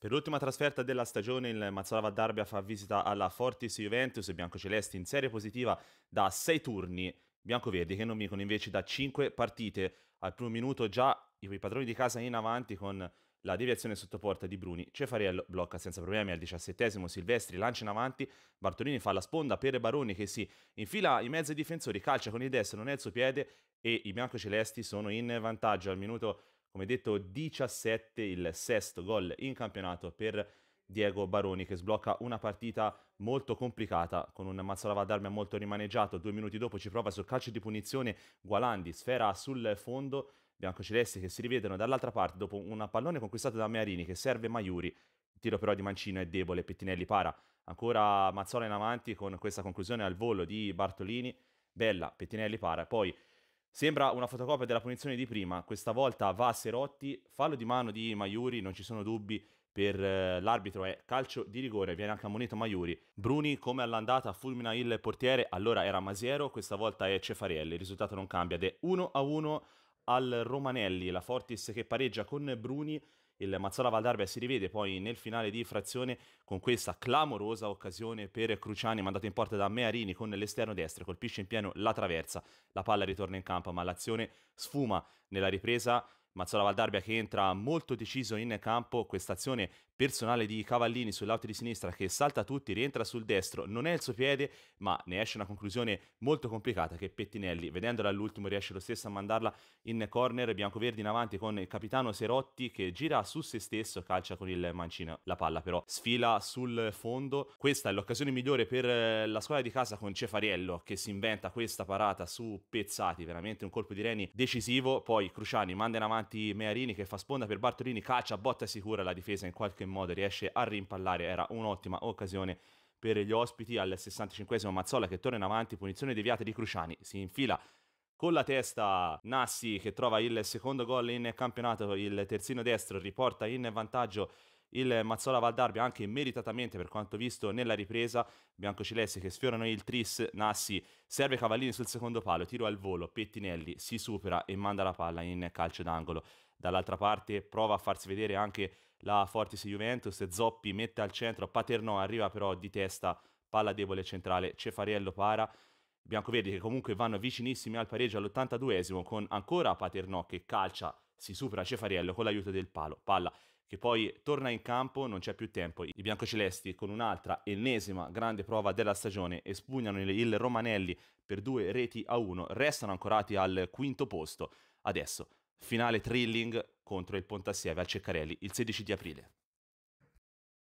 Per l'ultima trasferta della stagione il Mazzolava Darbia fa visita alla Fortis Juventus e biancocelesti in serie positiva da sei turni, biancoverdi che non vincono invece da cinque partite. Al primo minuto già i padroni di casa in avanti con la deviazione sotto porta di Bruni. Cefariello blocca senza problemi al diciassettesimo, Silvestri lancia in avanti, Bartolini fa la sponda per Baroni che si infila in mezzo ai difensori, calcia con il destro nel suo piede e i biancocelesti sono in vantaggio al minuto come detto 17, il sesto gol in campionato per Diego Baroni che sblocca una partita molto complicata con un Mazzolava d'arma molto rimaneggiato. Due minuti dopo ci prova sul calcio di punizione Gualandi, sfera sul fondo, biancocelesti che si rivedono dall'altra parte dopo una pallone conquistata da Mearini che serve Maiuri. Il tiro però di Mancino è debole, Pettinelli para. Ancora Mazzola in avanti con questa conclusione al volo di Bartolini. Bella, Pettinelli para. Poi Sembra una fotocopia della punizione di prima, questa volta va a Serotti, fallo di mano di Maiuri, non ci sono dubbi, per eh, l'arbitro è calcio di rigore, viene anche ammonito Maiuri. Bruni come all'andata fulmina il portiere, allora era Masiero, questa volta è Cefarelli, il risultato non cambia ed è 1-1 al Romanelli, la Fortis che pareggia con Bruni il Mazzola Valdarve si rivede poi nel finale di frazione con questa clamorosa occasione per Cruciani mandato in porta da Mearini con l'esterno destro, colpisce in pieno la traversa, la palla ritorna in campo ma l'azione sfuma nella ripresa Mazzola Valdarbia che entra molto deciso in campo, questa azione personale di Cavallini sull'auto di sinistra che salta tutti, rientra sul destro, non è il suo piede, ma ne esce una conclusione molto complicata che Pettinelli, vedendola all'ultimo, riesce lo stesso a mandarla in corner, biancoverdi in avanti con il capitano Serotti che gira su se stesso, calcia con il mancino, la palla però sfila sul fondo. Questa è l'occasione migliore per eh, la squadra di casa con Cefariello che si inventa questa parata su Pezzati, veramente un colpo di reni decisivo, poi Cruciani manda in avanti davanti Mearini che fa sponda per Bartolini, caccia, botta sicura, la difesa in qualche modo riesce a rimpallare, era un'ottima occasione per gli ospiti al 65 Mazzola che torna in avanti, punizione deviata di Cruciani, si infila con la testa Nassi che trova il secondo gol in campionato, il terzino destro riporta in vantaggio il Mazzola Valdarbi anche meritatamente per quanto visto nella ripresa, Bianco biancocelesti che sfiorano il tris, Nassi serve Cavallini sul secondo palo, tiro al volo, Pettinelli si supera e manda la palla in calcio d'angolo. Dall'altra parte prova a farsi vedere anche la Fortis Juventus, Zoppi mette al centro, Paternò arriva però di testa, palla debole centrale, Cefariello para, biancoverdi che comunque vanno vicinissimi al pareggio all'82esimo con ancora Paternò che calcia, si supera Cefariello con l'aiuto del palo, palla che poi torna in campo, non c'è più tempo. I biancocelesti con un'altra ennesima grande prova della stagione espugnano il Romanelli per due reti a uno, restano ancorati al quinto posto. Adesso, finale thrilling contro il Pontassieve al Ceccarelli il 16 di aprile.